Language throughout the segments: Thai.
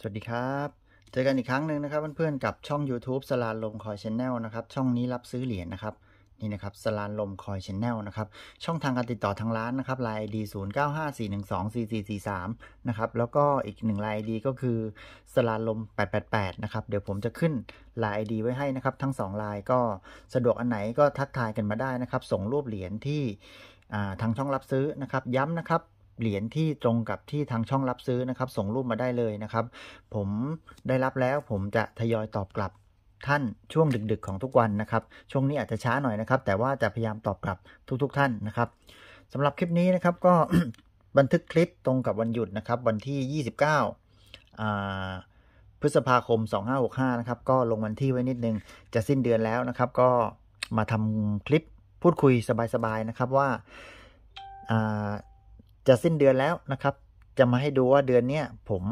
สวัสดีครับ เจอกันอีกครั้งหนึ่งนะครับเพื่อนๆกับช่อง YouTube สลานลมคอยชแนลนะครับ ช่องนี้รับซื้อเหรียญนะครับ นี่นะครับสลานลมคอยชแนลนะครับช่องทางการติดต่อทางร้านนะครับไลน์ดีศูนย์เก้าห้าสี่หนึ่งสองสี่สี่สี่สามนะครับ แล้วก็อีกหนึ่งไลน์ดีก็คือสลานลมแปดแปดแปดนะครับ เดี๋ยวผมจะขึ้นไลน์ดีไว้ให้นะครับ ทั้งสองไลน์ก็สะดวกอันไหนก็ทักทายกันมาได้นะครับส่งรูปเหรียญที่ทางช่องรับซื้อนะครับ ย้ำนะครับเหรียญที่ตรงกับที่ทางช่องรับซื้อนะครับส่งรูปมาได้เลยนะครับ ผมได้รับแล้ว ผมจะทยอยตอบกลับท่าน ช่วงดึก ๆ ของทุกวันนะครับ ช่วงนี้อาจจะช้าหน่อยนะครับ แต่ว่าจะพยายามตอบกลับ ทุก ๆ ท่านนะครับสำหรับคลิปนี้นะครับก็บันทึกคลิปตรงกับวันหยุดนะครับ วันที่ 29พฤษภาคม 2565นะครับ ก็ลงวันที่ไว้นิดนึงจะสิ้นเดือนแล้วนะครับ ก็มาทำคลิปพูดคุยสบายๆนะครับว่าจะสิ้นเดือนแล้วนะครับ จะมาให้ดูว่าเดือนนี้ผม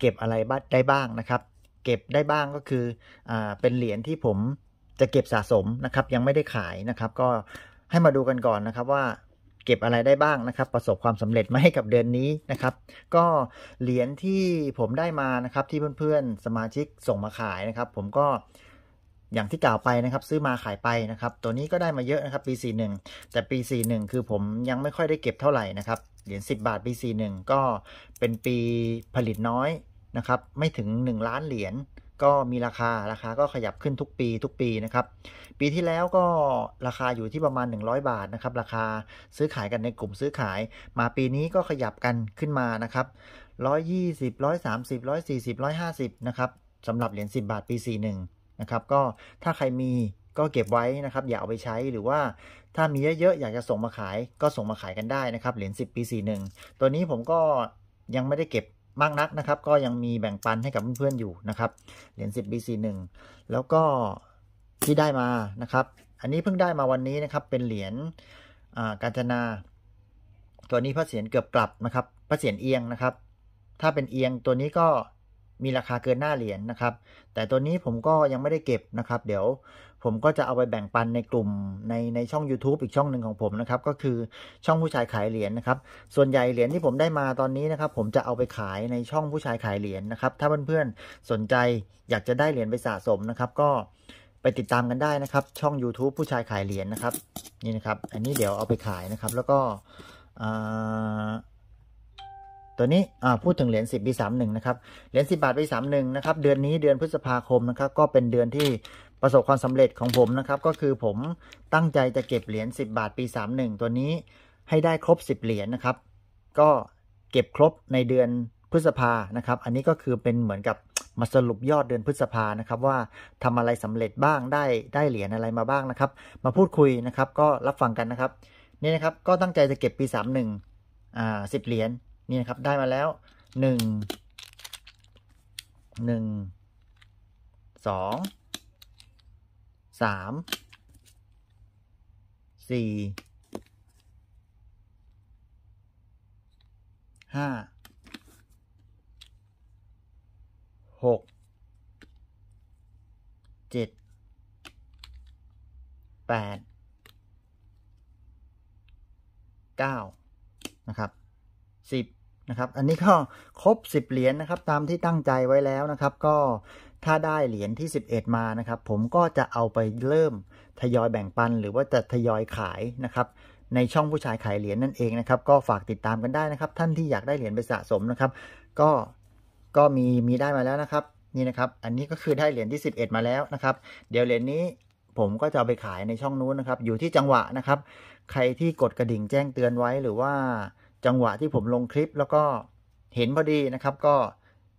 เก็บอะไรได้บ้างนะครับ เก็บได้บ้างก็คืออเป็นเหรียญที่ผมจะเก็บสะสมนะครับ ยังไม่ได้ขายนะครับ ก็ให้มาดูกันก่อนนะครับว่าเก็บอะไรได้บ้างนะครับ ประสบความสำเร็จไหมกับเดือนนี้นะครับ ก็เหรียญที่ผมได้มานะครับที่เพื่อน ๆ สมาชิกส่งมาขายนะครับ ผมก็อย่างที่กล่าวไปนะครับ ซื้อมาขายไปนะครับ ตัวนี้ก็ได้มาเยอะนะครับปี41แต่ปี41คือผมยังไม่ค่อยได้เก็บเท่าไหร่นะครับเหรียญ10 บาท ปี41ก็เป็นปีผลิตน้อยนะครับไม่ถึง 1 ล้านเหรียญก็มีราคาราคาก็ขยับขึ้นทุกปี ทุกปีนะครับปีที่แล้วก็ราคาอยู่ที่ประมาณ 100 บาทนะครับราคาซื้อขายกันในกลุ่มซื้อขาย มาปีนี้ก็ขยับกันขึ้นมานะครับ120 130 140 150นะครับสำหรับเหรียญ10 บาท ปี41นะครับก็ถ้าใครมีก็เก็บไว้นะครับ อย่าเอาไปใช้ หรือว่าถ้ามีเยอะๆ อยากจะส่งมาขาย ก็ส่งมาขายกันได้นะครับ เหรียญ10ปี41ตัวนี้ผมก็ยังไม่ได้เก็บมากนักนะครับ ก็ยังมีแบ่งปันให้กับเพื่อนๆอยู่นะครับ เหรียญ10ปี41แล้วก็ที่ได้มา นะครับ อันนี้เพิ่งได้มาวันนี้นะครับ เป็นเหรียญการจนา ตัวนี้พระเศียรเกือบกลับนะครับ พระเศียรเอียงนะครับ ถ้าเป็นเอียงตัวนี้ก็มีราคาเกินหน้าเหรียญนะครับ แต่ตัวนี้ผมก็ยังไม่ได้เก็บนะครับ เดี๋ยวผมก็จะเอาไปแบ่งปันในกลุ่มในในช่อง YouTube อีกช่องหนึ่งของผมนะครับ ก็คือช่องผู้ชายขายเหรียญนะครับส่วนใหญ่เหรียญที่ผมได้มาตอนนี้นะครับ ผมจะเอาไปขายในช่องผู้ชายขายเหรียญนะครับ ถ้าเพื่อนๆสนใจอยากจะได้เหรียญไปสะสมนะครับ ก็ไปติดตามกันได้นะครับ ช่อง YouTube ผู้ชายขายเหรียญนะครับนี่นะครับ อันนี้เดี๋ยวเอาไปขายนะครับ แล้วก็ตัวนี้พูดถึงเหรียญ10ปีมหนึ่งนะครับเหรียญ10บาทปี่งนะครับเดือนนี้เดือนพฤษภาคมนะครับ ก็เป็นเดือนที่ประสบความสำเร็จของผมนะครับ ก็คือผมตั้งใจจะเก็บเหรียญ10 บาทปี31ตัวนี้ให้ได้ครบ10เหรียญนะครับก็เก็บครบในเดือนพฤษภานะครับ อันนี้ก็คือเป็นเหมือนกับมาสรุปยอดเดือนพฤษภานะครับ ว่าทำอะไรสำเร็จบ้างได้ได้เหรียญอะไรมาบ้างนะครับ มาพูดคุยนะครับ ก็รับฟังกันนะครับนี่นะครับก็ตั้งใจจะเก็บปี 31อ่าสิบเหรียญนี่นะครับได้มาแล้ว1 1 2สามสี่ห้าหกเจ็ดแปดเก้านะครับสิบนะครับ อันนี้ก็ครบสิบเหรียญนะครับ ตามที่ตั้งใจไว้แล้วนะครับก็ถ้าได้เหรียญที่ 11 มานะครับ ผมก็จะเอาไปเริ่มทยอยแบ่งปัน หรือว่าจะทยอยขายนะครับ ในช่องผู้ชายขายเหรียญนั่นเองนะครับ ก็ฝากติดตามกันได้นะครับ ท่านที่อยากได้เหรียญไปสะสมนะครับ ก็ ก็มี มีได้มาแล้วนะครับ นี่นะครับอันนี้ก็คือได้เหรียญที่ 11 มาแล้วนะครับ เดี๋ยวเหรียญนี้ผมก็จะเอาไปขายในช่องนู้นนะครับ อยู่ที่จังหวะนะครับ ใครที่กดกระดิ่งแจ้งเตือนไว้ หรือว่าจังหวะที่ผมลงคลิป แล้วก็เห็นพอดีนะครับ ก็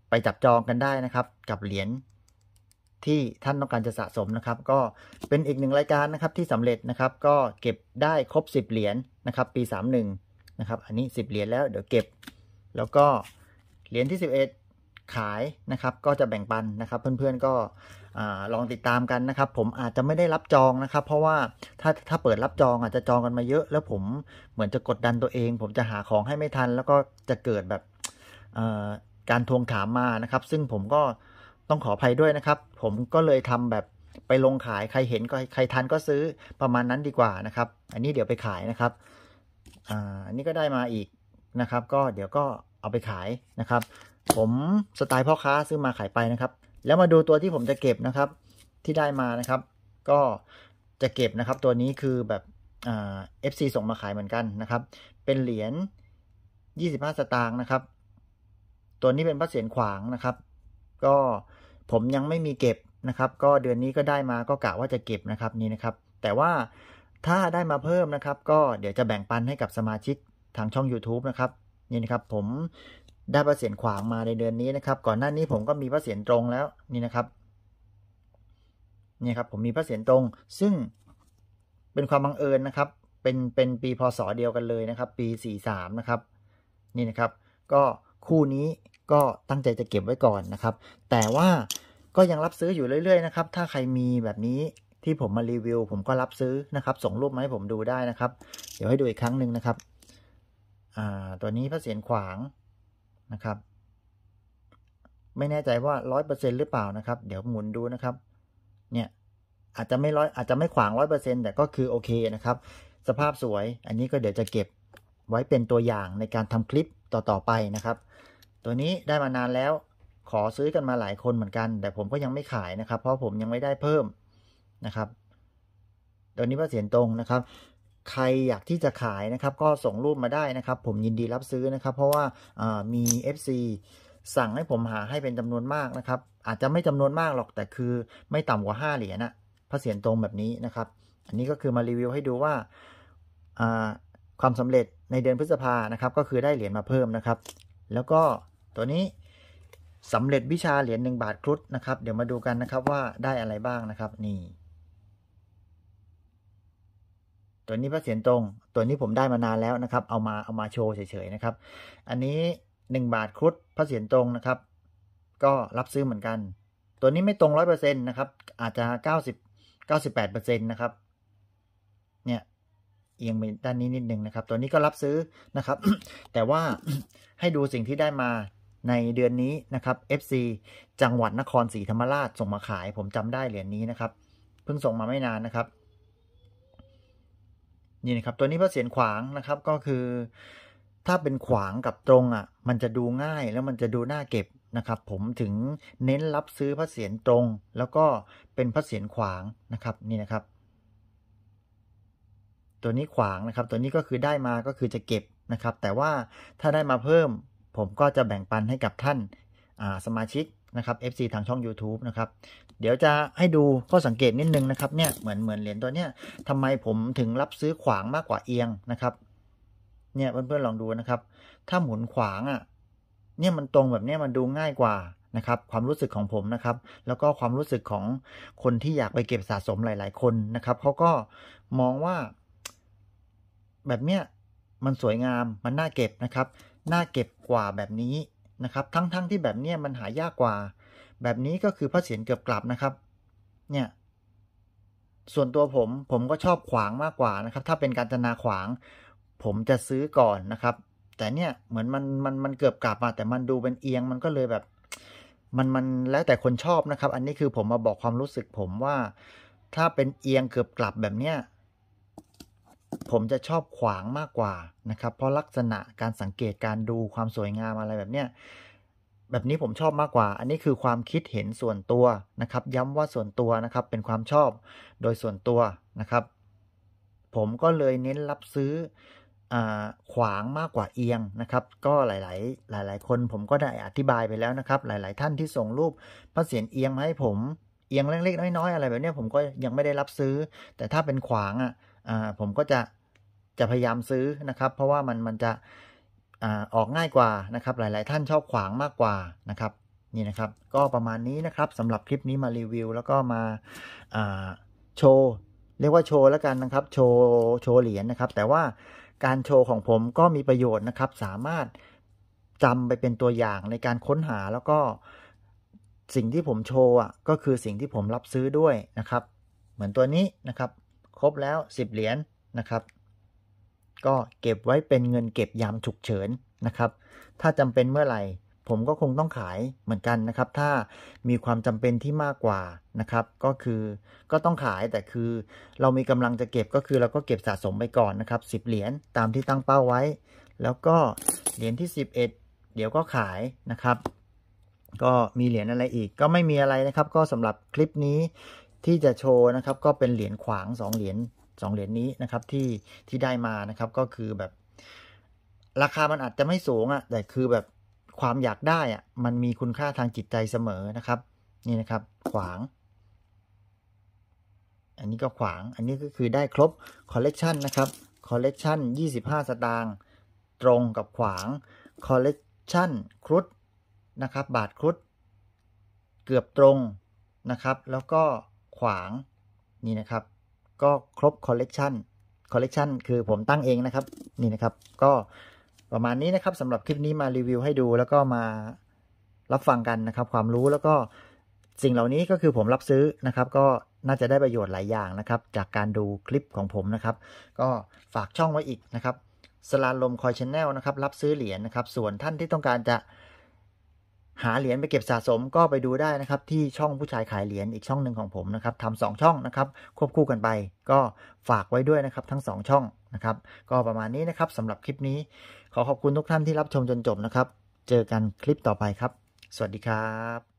ไปจับจองกันได้นะครับ กับเหรียญที่ท่านต้องการจะสะสมนะครับ ก็เป็นอีกหนึ่งรายการนะครับที่สำเร็จนะครับ ก็เก็บได้ครบ 10 เหรียญนะครับปี31นะครับ อันนี้10เหรียญแล้วเดี๋ยวเก็บ แล้วก็ เหรียญที่ 11 ขายนะครับ ก็จะแบ่งปันนะครับ เพื่อนๆก็ลองติดตามกันนะครับ ผมอาจจะไม่ได้รับจองนะครับ เพราะว่าถ้าถ้าเปิดรับจองอาจจะจองกันมาเยอะ แล้วผมเหมือนจะกดดันตัวเอง ผมจะหาของให้ไม่ทัน แล้วก็จะเกิดแบบการทวงถามมานะครับ ซึ่งผมก็ต้องขออภัยด้วยนะครับ ผมก็เลยทำแบบไปลงขายใครเห็นก็ใครทันก็ซื้อประมาณนั้นดีกว่านะครับ อันนี้เดี๋ยวไปขายนะครับ อ่านี่ก็ได้มาอีกนะครับ ก็เดี๋ยวก็เอาไปขายนะครับ ผมสไตล์พ่อค้าซื้อมาขายไปนะครับ แล้วมาดูตัวที่ผมจะเก็บนะครับ ที่ได้มานะครับ ก็จะเก็บนะครับ ตัวนี้คือแบบเอฟซีส่งมาขายเหมือนกันนะครับ เป็นเหรียญ25 สตางค์นะครับ ตัวนี้เป็นพระเศียรขวางนะครับ ก็ผมยังไม่มีเก็บนะครับ ก็เดือนนี้ก็ได้มาก็กะว่าจะเก็บนะครับนี่นะครับ แต่ว่าถ้าได้มาเพิ่มนะครับ ก็เดี๋ยวจะแบ่งปันให้กับสมาชิกทางช่อง YouTube นะครับ นี่นะครับผมได้ประเสียนขวางมาในเดือนนี้นะครับ ก่อนหน้านี้ผมก็มีประเสียนตรงแล้ว นี่นะครับ นี่ครับผมมีพระเศียรตรง ซึ่งเป็นความบังเอิญนะครับ เป็นเป็นปีพศเดียวกันเลยนะครับ ปี43นะครับ นี่นะครับ ก็คู่นี้ก็ตั้งใจจะเก็บไว้ก่อนนะครับ แต่ว่าก็ยังรับซื้ออยู่เรื่อยๆนะครับ ถ้าใครมีแบบนี้ที่ผมมารีวิว ผมก็รับซื้อนะครับ ส่งรูปมาให้ผมดูได้นะครับ เดี๋ยวให้ดูอีกครั้งหนึ่งนะครับตัวนี้พระเศียรขวางนะครับ ไม่แน่ใจว่าร้อยเปอร์เซ็นหรือเปล่านะครับ เดี๋ยวหมุนดูนะครับ เนี่ยอาจจะไม่ร้อยอาจจะไม่ขวางร้อยเปอร์เซ็นแต่ก็คือโอเคนะครับ สภาพสวยอันนี้ก็เดี๋ยวจะเก็บไว้เป็นตัวอย่างในการทำคลิปต่อๆไปนะครับตัวนี้ได้มานานแล้ว ขอซื้อกันมาหลายคนเหมือนกัน แต่ผมก็ยังไม่ขายนะครับ เพราะผมยังไม่ได้เพิ่มนะครับตัวนี้ว่าเสียนตรงนะครับ ใครอยากที่จะขายนะครับ ก็ส่งรูปมาได้นะครับ ผมยินดีรับซื้อนะครับ เพราะว่ามี FC สั่งให้ผมหาให้เป็นจำนวนมากนะครับ อาจจะไม่จำนวนมากหรอก แต่คือไม่ต่ำกว่า 5เหรียญนะพระเสียนตรงแบบนี้นะครับ อันนี้ก็คือมารีวิวให้ดูว่าความสำเร็จในเดือนพฤษภานะครับ ก็คือได้เหรียญมาเพิ่มนะครับ แล้วก็ตัวนี้สำเร็จวิชาเหรียญหนึ่งบาทครุฑนะครับ เดี๋ยวมาดูกันนะครับว่าได้อะไรบ้างนะครับนี่ตัวนี้พระเสียนตรง ตัวนี้ผมได้มานานแล้วนะครับ เอามาเอามาโชว์เฉยๆนะครับ อันนี้หนึ่งบาทครุฑพระเสียนตรงนะครับ ก็รับซื้อเหมือนกัน ตัวนี้ไม่ตรงร้อยเปอร์เซ็นต์นะครับ อาจจะเก้าสิบเก้าสิบแปดเปอร์เซ็นต์นะครับเนี่ยเอียงไปด้านนี้นิดนึงนะครับ ตัวนี้ก็รับซื้อนะครับ แต่ว่าให้ดูสิ่งที่ได้มาในเดือนนี้นะครับ FC จังหวัดนครศรีธรรมราชส่งมาขาย ผมจำได้เหรียญนนี้นะครับ เพิ่งส่งมาไม่นานนะครับนี่นะครับตัวนี้พระเสียนขวางนะครับก็คือถ้าเป็นขวางกับตรงอะ่ะมันจะดูง่ายแล้วมันจะดูน่าเก็บนะครับ ผมถึงเน้นรับซื้อพระเสียนตรง แล้วก็เป็นพระเสียนขวางนะครับนี่นะครับ ตัวนี้ขวางนะครับตัวนี้ก็คือได้มาก็คือจะเก็บนะครับ แต่ว่าถ้าได้มาเพิ่มผมก็จะแบ่งปันให้กับท่านสมาชิกนะครับ FC ทางช่อง YouTube นะครับ เดี๋ยวจะให้ดูข้อสังเกตนิดนึงนะครับเนี่ยเหมือนเหมือนเหรียญตัวเนี้ยทำไมผมถึงรับซื้อขวางมากกว่าเอียงนะครับ เนี่ยเพื่อนๆลองดูนะครับ ถ้าหมุนขวางอะ่ะ เนี่ยมันตรงแบบนี้มันดูง่ายกว่านะครับ ความรู้สึกของผมนะครับ แล้วก็ความรู้สึกของคนที่อยากไปเก็บสะสมหลายๆคนนะครับเขาก็มองว่า แบบเนี้ยมันสวยงามมันน่าเก็บนะครับน่าเก็บกว่าแบบนี้นะครับ ทั้งๆทที่แบบเนี้ยมันหายากกว่า แบบนี้ก็คือพระเศียรเกือบกลับนะครับ เนี่ยส่วนตัวผมผมก็ชอบขวางมากกว่านะครับ ถ้าเป็นการจนาขวางผมจะซื้อก่อนนะครับ แต่เนี่ยเหมือนมันมันมันเกือบกลับมา แต่มันดูเป็นเอียงมันก็เลยแบบ มันมันแล้วแต่คนชอบนะครับอันนี้คือผมมาบอกความรู้สึกผมว่า ถ้าเป็นเอียงเกือบกลับแบบเนี้ยผมจะชอบขวางมากกว่านะครับ เพราะลักษณะการสังเกตการดูความสวยงามอะไรแบบเนี้ยแบบนี้ผมชอบมากกว่า อันนี้คือความคิดเห็นส่วนตัวนะครับ ย้ำว่าส่วนตัวนะครับ เป็นความชอบโดยส่วนตัวนะครับ ผมก็เลยเน้นรับซื้อขวางมากกว่าเอียงนะครับ ก็หลาย ๆ หลาย ๆ คนผมก็ได้อธิบายไปแล้วนะครับ หลาย ๆท่านที่ส่งรูปพระเศียรเอียงมาให้ผมเอียงเล็ก ๆ น้อย ๆ อะไรแบบนี้ผมก็ยังไม่ได้รับซื้อ แต่ถ้าเป็นขวางอ่ะผมก็จะจะพยายามซื้อนะครับ เพราะว่ามันมันจะออกง่ายกว่านะครับ หลาย ๆท่านชอบขวางมากกว่านะครับ นี่นะครับ ก็ประมาณนี้นะครับสำหรับคลิปนี้มารีวิว แล้วก็มาโชว์เรียกว่าโชว์แล้วกันนะครับโชว์โชว์เหรียญนนะครับ แต่ว่าการโชว์ของผมก็มีประโยชน์นะครับ สามารถจำไปเป็นตัวอย่างในการค้นหาแล้วก็สิ่งที่ผมโชว์อ่ะก็คือสิ่งที่ผมรับซื้อด้วยนะครับ เหมือนตัวนี้นะครับ ครบแล้ว10เหรียญนนะครับก็เก็บไว้เป็นเงินเก็บยามฉุกเฉินนะครับ ถ้าจำเป็นเมื่อไหร่ ผมก็คงต้องขายเหมือนกันนะครับ ถ้ามีความจำเป็นที่มากกว่านะครับ ก็คือก็ต้องขายแต่คือเรามีกำลังจะเก็บก็คือ เราก็เก็บสะสมไปก่อนนะครับสิบเหรียญตามที่ตั้งเป้าไว้ แล้วก็เหรียญที่ 11 เดี๋ยวก็ขายนะครับ ก็มีเหรียญอะไรอีก ก็ไม่มีอะไรนะครับ ก็สำหรับคลิปนี้ที่จะโชว์นะครับ ก็เป็นเหรียญขวาง2เหรียญสองเหรียญนี้นะครับที่ที่ได้มานะครับก็คือแบบ ราคามันอาจจะไม่สูงอะ่ะแต่คือแบบความอยากได้อะ่ะมันมีคุณค่าทางจิตใจเสมอนะครับ นี่นะครับขวาง อันนี้ก็ขวางอันนี้ก็คือได้ครบคอลเลกชันนะครับคอลเลกชัน25สตางค์ตรงกับขวางคอลเลกชันครุฑนะครับบาทครุฑเกือบตรงนะครับ แล้วก็ขวางนี่นะครับก็ครบคอลเลกชันคอลเลกชันคือผมตั้งเองนะครับนี่นะครับ ก็ประมาณนี้นะครับสำหรับคลิปนี้มารีวิว ให้ดู แล้วก็มารับฟังกันนะครับ ความรู้แล้วก็สิ่งเหล่านี้ก็คือผมรับซื้อนะครับ ก็น่าจะได้ประโยชน์หลายอย่างนะครับ จากการดูคลิปของผมนะครับ ก็ฝากช่องไว้อีกนะครับสลาลมคอยชแนลนะครับ รับซื้อเหรียญนะครับส่วนท่านที่ต้องการจะหาเหรียญไปเก็บสะสมก็ไปดูได้นะครับ ที่ช่องผู้ชายขายเหรียญอีกช่องหนึ่งของผมนะครับทำสองช่องนะครับ ควบคู่กันไป ก็ฝากไว้ด้วยนะครับทั้ง2ช่องนะครับ ก็ประมาณนี้นะครับสำหรับคลิปนี้ ขอขอบคุณทุกท่าน ที่รับชมจนจบนะครับ เจอกันคลิปต่อไปครับ สวัสดีครับ